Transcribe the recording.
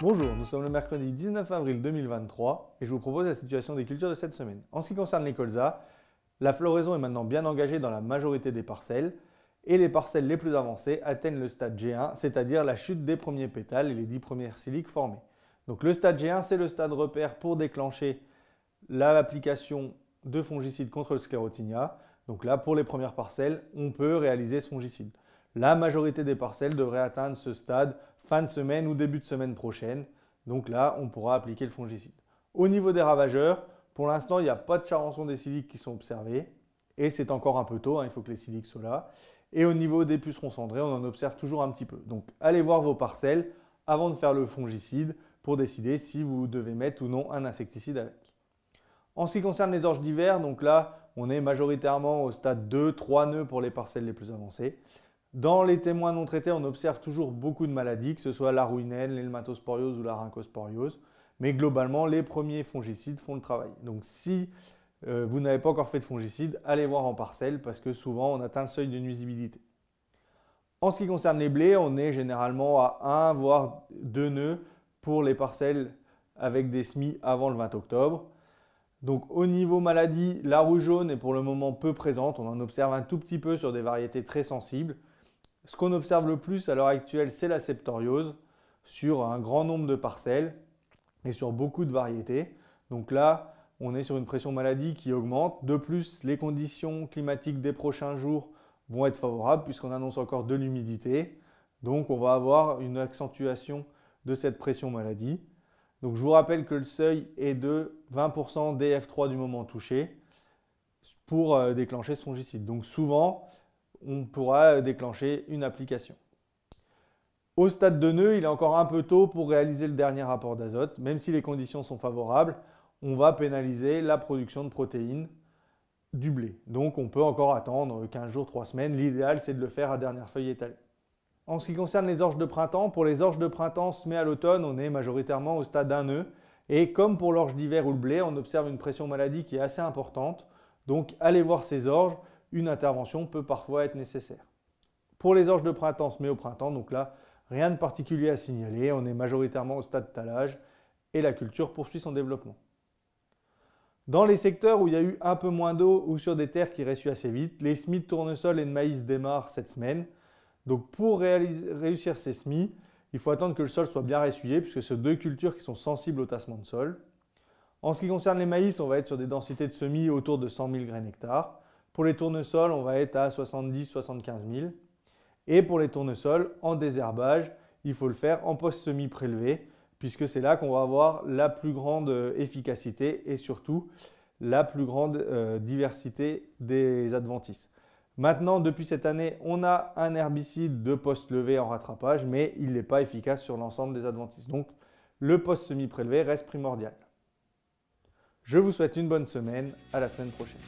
Bonjour, nous sommes le mercredi 19 avril 2023 et je vous propose la situation des cultures de cette semaine. En ce qui concerne les colzas, la floraison est maintenant bien engagée dans la majorité des parcelles et les parcelles les plus avancées atteignent le stade G1, c'est-à-dire la chute des premiers pétales et les 10 premières siliques formées. Donc le stade G1, c'est le stade repère pour déclencher l'application de fongicides contre le sclerotinia. Donc là, pour les premières parcelles, on peut réaliser ce fongicide. La majorité des parcelles devraient atteindre ce stade fin de semaine ou début de semaine prochaine. Donc là, on pourra appliquer le fongicide. Au niveau des ravageurs, pour l'instant, il n'y a pas de charançon des siliques qui sont observés. Et c'est encore un peu tôt, hein, il faut que les siliques soient là. Et au niveau des pucerons cendrés, on en observe toujours un petit peu. Donc allez voir vos parcelles avant de faire le fongicide pour décider si vous devez mettre ou non un insecticide avec. En ce qui concerne les orges d'hiver, donc là, on est majoritairement au stade 2, 3 nœuds pour les parcelles les plus avancées. Dans les témoins non traités, on observe toujours beaucoup de maladies, que ce soit la rouinelle, l'hématosporiose ou la rhinchosporiose. Mais globalement, les premiers fongicides font le travail. Donc si euh, vous n'avez pas encore fait de fongicide, allez voir en parcelle parce que souvent on atteint le seuil de nuisibilité. En ce qui concerne les blés, on est généralement à 1 voire 2 nœuds pour les parcelles avec des semis avant le 20 octobre. Donc au niveau maladie, la roue jaune est pour le moment peu présente, on en observe un tout petit peu sur des variétés très sensibles. Ce qu'on observe le plus à l'heure actuelle, c'est la septoriose sur un grand nombre de parcelles et sur beaucoup de variétés. Donc là, on est sur une pression maladie qui augmente. De plus, les conditions climatiques des prochains jours vont être favorables puisqu'on annonce encore de l'humidité. Donc on va avoir une accentuation de cette pression maladie. Donc je vous rappelle que le seuil est de 20% DF3 du moment touché pour euh, déclencher son fongicide. Donc souvent, on pourra déclencher une application. Au stade de nœud, il est encore un peu tôt pour réaliser le dernier rapport d'azote. Même si les conditions sont favorables, on va pénaliser la production de protéines du blé. Donc on peut encore attendre 15 jours, 3 semaines. L'idéal, c'est de le faire à dernière feuille étalée. En ce qui concerne les orges de printemps, pour les orges de printemps semées à l'automne, on est majoritairement au stade d'un nœud. Et comme pour l'orge d'hiver ou le blé, on observe une pression maladie qui est assez importante. Donc allez voir ces orges une intervention peut parfois être nécessaire. Pour les orges de printemps mais au printemps, donc là, rien de particulier à signaler, on est majoritairement au stade talage et la culture poursuit son développement. Dans les secteurs où il y a eu un peu moins d'eau ou sur des terres qui ressuent assez vite, les semis de tournesol et de maïs démarrent cette semaine. Donc pour réussir ces semis, il faut attendre que le sol soit bien ressuyé puisque ce sont deux cultures qui sont sensibles au tassement de sol. En ce qui concerne les maïs, on va être sur des densités de semis autour de 100 000 graines hectares. Pour les tournesols, on va être à 70-75 000. Et pour les tournesols, en désherbage, il faut le faire en post-semi prélevé, puisque c'est là qu'on va avoir la plus grande euh, efficacité et surtout la plus grande euh, diversité des adventices. Maintenant, depuis cette année, on a un herbicide de post-levé en rattrapage, mais il n'est pas efficace sur l'ensemble des adventices. Donc, le post-semi prélevé reste primordial. Je vous souhaite une bonne semaine, à la semaine prochaine.